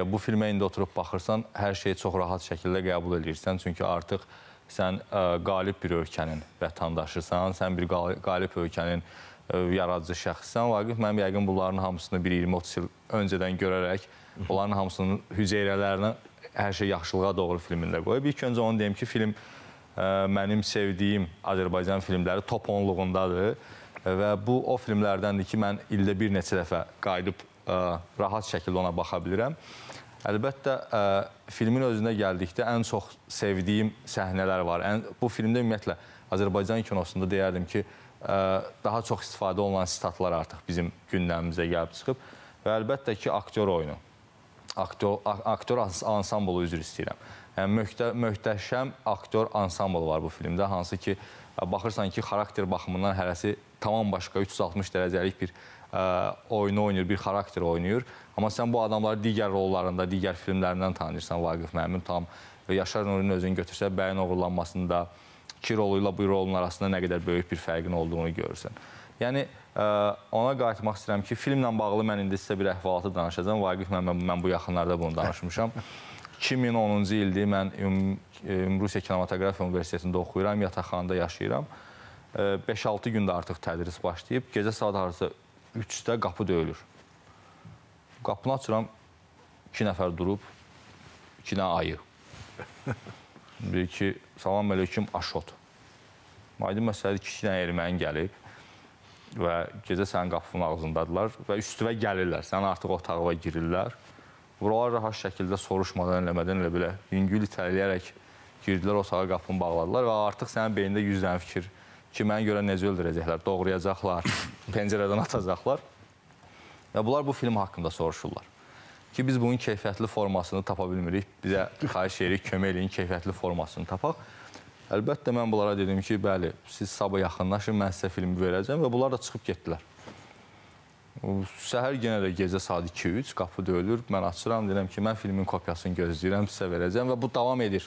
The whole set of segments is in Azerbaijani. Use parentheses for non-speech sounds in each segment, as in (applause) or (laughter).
Ya bu filmə indi oturub baxırsan, hər şeyi çox rahat şəkildə qəbul edirsən, çünki artıq sən ə, qalib bir ölkənin vətəndaşısan, sən bir qalib ölkənin ə, yaradıcı şəxssən. Vaqif mənim yəqin bunların hamısını bir 20-30 il öncədən görərək, onların hamısının hüceyrələrinə hər şey yaxşılığa doğru filmində qoyub. İlk öncə onu deyim ki, film ə, mənim sevdiyim Azərbaycan filmləri top 10-luğundadır və bu o filmlərdəndir ki, mən ildə bir neçə dəfə qayıdıb rahat şəkildə ona baxa bilirəm. Əlbəttə, ə, filmin özünə gəldikdə ən çox sevdiyim səhnələr var. Ən, bu filmdə ümumiyyətlə Azərbaycan kinosunda deyərdim ki, ə, daha çox istifadə olunan sitatlar artıq bizim gündəmimizə gəlib çıxıb və əlbəttə ki, aktyor oyunu. Aktyor, aktyor ansamblu üzr istəyirəm. Yəni möhtə möhtəşəm aktyor ansambl var bu filmdə, hansı ki, ə, E, baxırsan ki, xarakter baxımından hərəsi tamam başqa 360 dərəcəlik bir ə, e, oyunu oynayır, bir xarakter oynayır. Amma sən bu adamları digər rollarında, digər filmlərindən tanıyırsan. Vaqif Məmin tam Yaşar Nurinin özünü götürsə, bəyin oğurlanmasında iki rolu ilə bu rolun arasında nə qədər böyük bir fərqin olduğunu görürsən. Yəni ə, e, ona qayıtmaq istəyirəm ki, filmlə bağlı mən indi sizə bir əhvalatı danışacağam. Vaqif Məmmə mən bu yaxınlarda bunu danışmışam. (laughs) 2010-cu ildir mən e, Rusiya Kinematografiya Universitetində oxuyuram, yataqxanada yaşayıram. 5-6 e, gündə artıq tədris başlayıb. Gecə saat harasa 3-də qapı döyülür. Qapını açıram, 2 nəfər durub, 2 nə ayı. (laughs) Deyir ki, salam əleyküm, Aşot. Aydın məsələdir, 2 nə erməyin gəlib və gecə sənin qapının ağzındadılar və üstüvə gəlirlər, sən artıq otağa girirlər. Buralar rahat şəkildə soruşmadan, eləmədən elə belə yüngül itələyərək girdilər o sağa qapını bağladılar və artıq sənin beynində 100 dənə fikir ki, mənə görə necə öldürəcəklər, doğrayacaqlar, (laughs) pəncərədən atacaqlar. Və bunlar bu film haqqında soruşurlar. Ki, biz bunun keyfiyyətli formasını tapa bilmirik. Bizə xahiş edirik, kömək eləyin, keyfiyyətli formasını tapaq. Əlbəttə, mən bunlara dedim ki, bəli, siz sabah yaxınlaşın, mən sizə filmi verəcəm və bunlar da çıxıb getdilər. Səhər yenə də gecə saat 2-3 qapı döyülür. Mən açıram, deyirəm ki, mən filmin kopyasını gözləyirəm, sizə verəcəm və bu davam edir.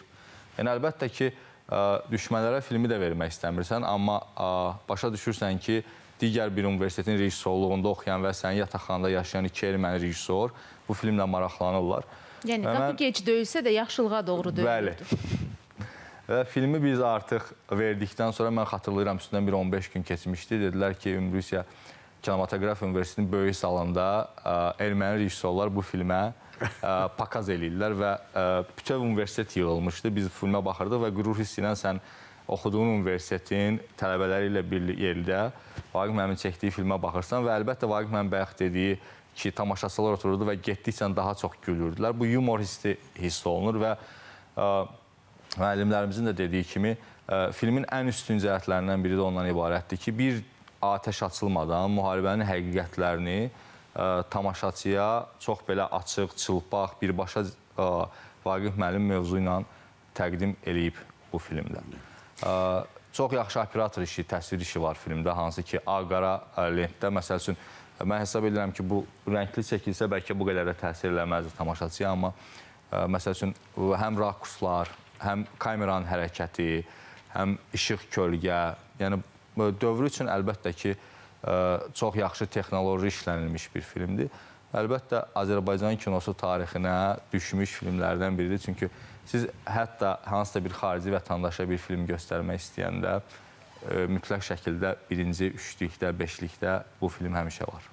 Yəni əlbəttə ki, ə, düşmənlərə filmi də vermək istəmirsən, amma ə, başa düşürsən ki, digər bir universitetin rejissorluğunda oxuyan və sənin yataqxanada yaşayan iki erməni rejissor bu filmlə maraqlanırlar. Yəni və qapı mən... gec döyülsə də yaxşılığa doğru döyülürdür. Bəli. (laughs) Və filmi biz artıq verdikdən sonra mən xatırlayıram, üstündən bir 15 gün keçmişdi. Dedilər ki, Ümrüsiya Kinematografiya Universitetinin böyük salonda ə, e, erməni rejissorlar bu filmə ə, e, (laughs) pakaz eləyirlər və e, ə, bütöv universitet yığılmışdı. Biz filmə baxırdıq və qürur hissi ilə sən oxuduğun universitetin tələbələri ilə bir yerdə Vaqif müəllimin çəkdiyi filmə baxırsan və əlbəttə Vaqif müəllim bayaq dediyi ki, tamaşaçılar otururdu və getdikcə daha çox gülürdülər. Bu yumor hissi hiss olunur və ə, müəllimlərimizin də dediyi kimi ə, filmin ən üstün cəhətlərindən biri də ondan ibarətdir ki, bir atəş açılmadan müharibənin həqiqətlərini ə, e, tamaşaçıya çox belə açıq, çılpaq, birbaşa ə, e, Vaqif müəllim mövzu ilə təqdim eləyib bu filmdə. Ə, e, çox yaxşı operator işi, təsvir işi var filmdə, hansı ki, ağ-qara lentdə məsəl üçün mən hesab edirəm ki, bu rəngli çəkilsə bəlkə bu qədər də təsir eləməzdi tamaşaçıya, amma ə, məsəl üçün həm rakurslar, həm kameranın hərəkəti, həm işıq kölgə, yəni dövrü üçün əlbəttə ki, çox yaxşı texnoloji işlənilmiş bir filmdir. Əlbəttə, Azərbaycan kinosu tarixinə düşmüş filmlərdən biridir. Çünki siz hətta hansısa bir xarici vətəndaşa bir film göstərmək istəyəndə mütləq şəkildə birinci üçlükdə, beşlikdə bu film həmişə var.